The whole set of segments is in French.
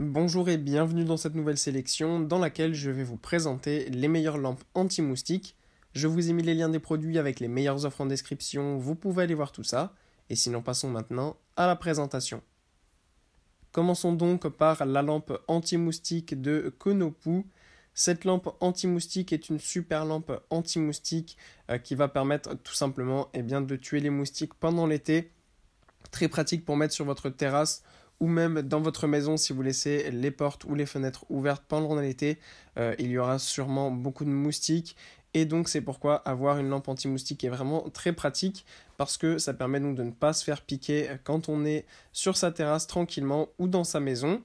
Bonjour et bienvenue dans cette nouvelle sélection dans laquelle je vais vous présenter les meilleures lampes anti-moustiques. Je vous ai mis les liens des produits avec les meilleures offres en description, vous pouvez aller voir tout ça. Et sinon passons maintenant à la présentation. Commençons donc par la lampe anti-moustique de Konopu. Cette lampe anti-moustique est une super lampe anti-moustique euh, qui va permettre tout simplement et eh bien, de tuer les moustiques pendant l'été. Très pratique pour mettre sur votre terrasse ou même dans votre maison si vous laissez les portes ou les fenêtres ouvertes pendant l'été, euh, il y aura sûrement beaucoup de moustiques. Et donc c'est pourquoi avoir une lampe anti-moustique est vraiment très pratique parce que ça permet donc de ne pas se faire piquer quand on est sur sa terrasse tranquillement ou dans sa maison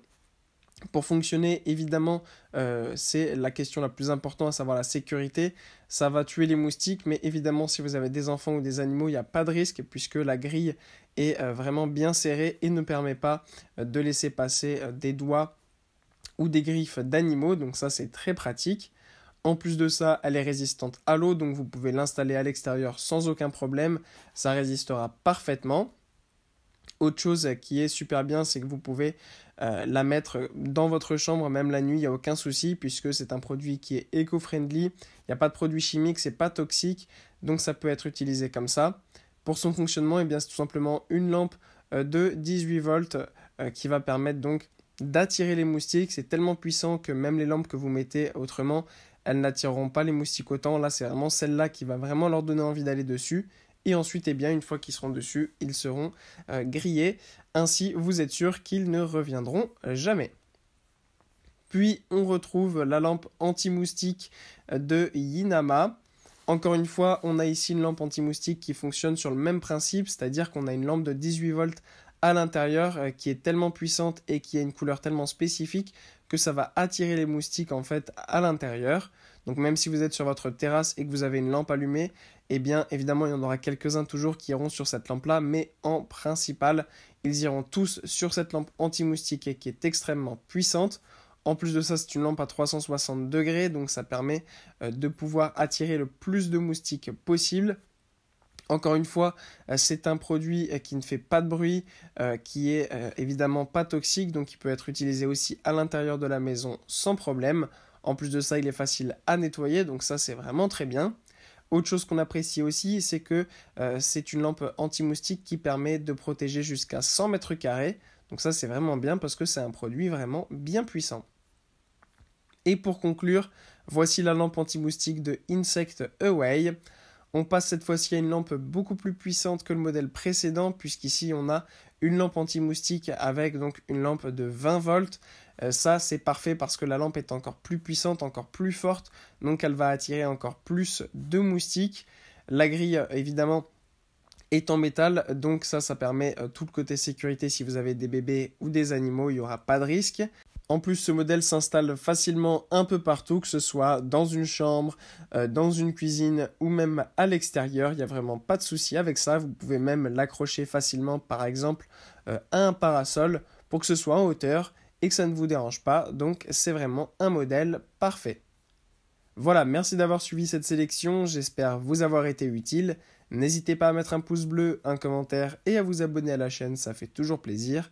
pour fonctionner, évidemment, euh, c'est la question la plus importante, à savoir la sécurité. Ça va tuer les moustiques, mais évidemment, si vous avez des enfants ou des animaux, il n'y a pas de risque puisque la grille est euh, vraiment bien serrée et ne permet pas euh, de laisser passer des doigts ou des griffes d'animaux. Donc ça, c'est très pratique. En plus de ça, elle est résistante à l'eau, donc vous pouvez l'installer à l'extérieur sans aucun problème. Ça résistera parfaitement. Autre chose qui est super bien, c'est que vous pouvez euh, la mettre dans votre chambre même la nuit, il n'y a aucun souci puisque c'est un produit qui est éco-friendly, il n'y a pas de produit chimique, c'est pas toxique, donc ça peut être utilisé comme ça. Pour son fonctionnement, eh bien c'est tout simplement une lampe euh, de 18 volts euh, qui va permettre donc d'attirer les moustiques. C'est tellement puissant que même les lampes que vous mettez autrement, elles n'attireront pas les moustiques autant. Là, c'est vraiment celle-là qui va vraiment leur donner envie d'aller dessus. Et ensuite, eh bien, une fois qu'ils seront dessus, ils seront euh, grillés. Ainsi, vous êtes sûr qu'ils ne reviendront jamais. Puis, on retrouve la lampe anti-moustique de Yinama. Encore une fois, on a ici une lampe anti-moustique qui fonctionne sur le même principe, c'est-à-dire qu'on a une lampe de 18 volts à l'intérieur euh, qui est tellement puissante et qui a une couleur tellement spécifique que ça va attirer les moustiques en fait à l'intérieur. Donc même si vous êtes sur votre terrasse et que vous avez une lampe allumée, eh bien évidemment il y en aura quelques-uns toujours qui iront sur cette lampe-là, mais en principal, ils iront tous sur cette lampe anti-moustique qui est extrêmement puissante. En plus de ça, c'est une lampe à 360 degrés, donc ça permet euh, de pouvoir attirer le plus de moustiques possible. Encore une fois, euh, c'est un produit euh, qui ne fait pas de bruit, euh, qui est évidemment pas toxique, donc il peut être utilisé aussi à l'intérieur de la maison sans problème. En plus de ça, il est facile à nettoyer, donc ça c'est vraiment très bien. Autre chose qu'on apprécie aussi, c'est que c'est une lampe anti-moustique qui permet de protéger jusqu'à 100 mètres carrés. Donc ça, c'est vraiment bien parce que c'est un produit vraiment bien puissant. Et pour conclure, voici la lampe anti-moustique de Insect Away. On passe cette fois-ci à une lampe beaucoup plus puissante que le modèle précédent, puisqu'ici on a une lampe anti-moustique avec donc une lampe de 20 volts. Euh, ça c'est parfait parce que la lampe est encore plus puissante, encore plus forte, donc elle va attirer encore plus de moustiques. La grille euh, évidemment est en métal, donc ça ça permet euh, tout le côté sécurité si vous avez des bébés ou des animaux, il n'y aura pas de risque. En plus, ce modèle s'installe facilement un peu partout, que ce soit dans une chambre, euh, dans une cuisine ou même à l'extérieur. Il n'y a vraiment pas de souci avec ça. Vous pouvez même l'accrocher facilement, par exemple, euh, à un parasol pour que ce soit en hauteur et que ça ne vous dérange pas. Donc, c'est vraiment un modèle parfait. Voilà, merci d'avoir suivi cette sélection. J'espère vous avoir été utile. N'hésitez pas à mettre un pouce bleu, un commentaire et à vous abonner à la chaîne, ça fait toujours plaisir.